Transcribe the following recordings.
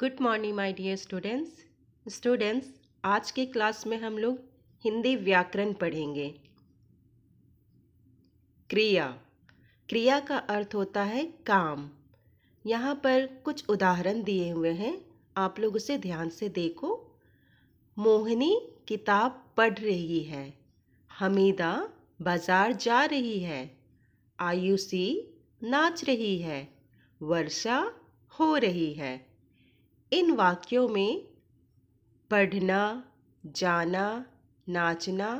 good morning my dear students students आज के class में हम लोग हिंदी व्याकरण पढ़ेंगे क्रिया क्रिया का अर्थ होता है काम यहाँ पर कुछ उदाहरण दिए हुए हैं आप लोग उसे ध्यान से देखो मोहिनी किताब पढ़ रही है हमीदा बाज़ार जा रही है आयुषी नाच रही है वर्षा हो रही है इन वाक्यों में पढ़ना जाना नाचना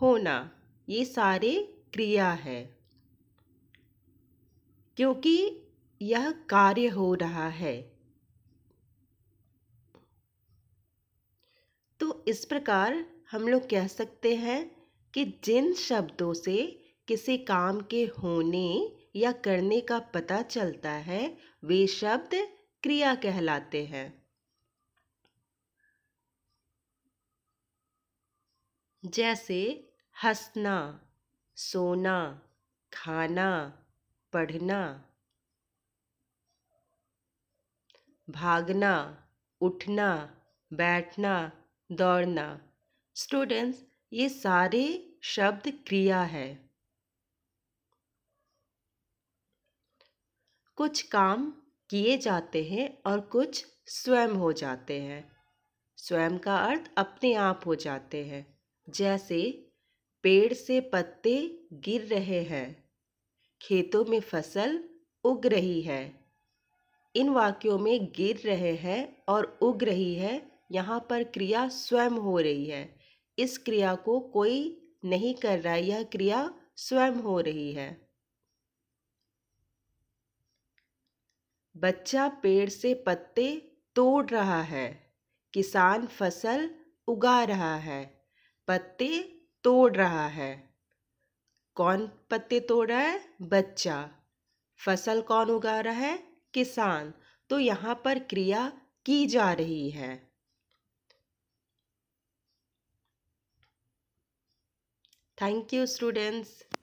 होना ये सारे क्रिया है क्योंकि यह कार्य हो रहा है तो इस प्रकार हम लोग कह सकते हैं कि जिन शब्दों से किसी काम के होने या करने का पता चलता है वे शब्द क्रिया कहलाते हैं जैसे हंसना सोना खाना पढ़ना भागना उठना बैठना दौड़ना स्टूडेंट्स ये सारे शब्द क्रिया है कुछ काम किए जाते हैं और कुछ स्वयं हो जाते हैं स्वयं का अर्थ अपने आप हो जाते हैं जैसे पेड़ से पत्ते गिर रहे हैं खेतों में फसल उग रही है इन वाक्यों में गिर रहे हैं और उग रही है यहाँ पर क्रिया स्वयं हो रही है इस क्रिया को कोई नहीं कर रहा है यह क्रिया स्वयं हो रही है बच्चा पेड़ से पत्ते तोड़ रहा है किसान फसल उगा रहा है पत्ते तोड़ रहा है कौन पत्ते तोड़ रहा है बच्चा फसल कौन उगा रहा है किसान तो यहाँ पर क्रिया की जा रही है थैंक यू स्टूडेंट्स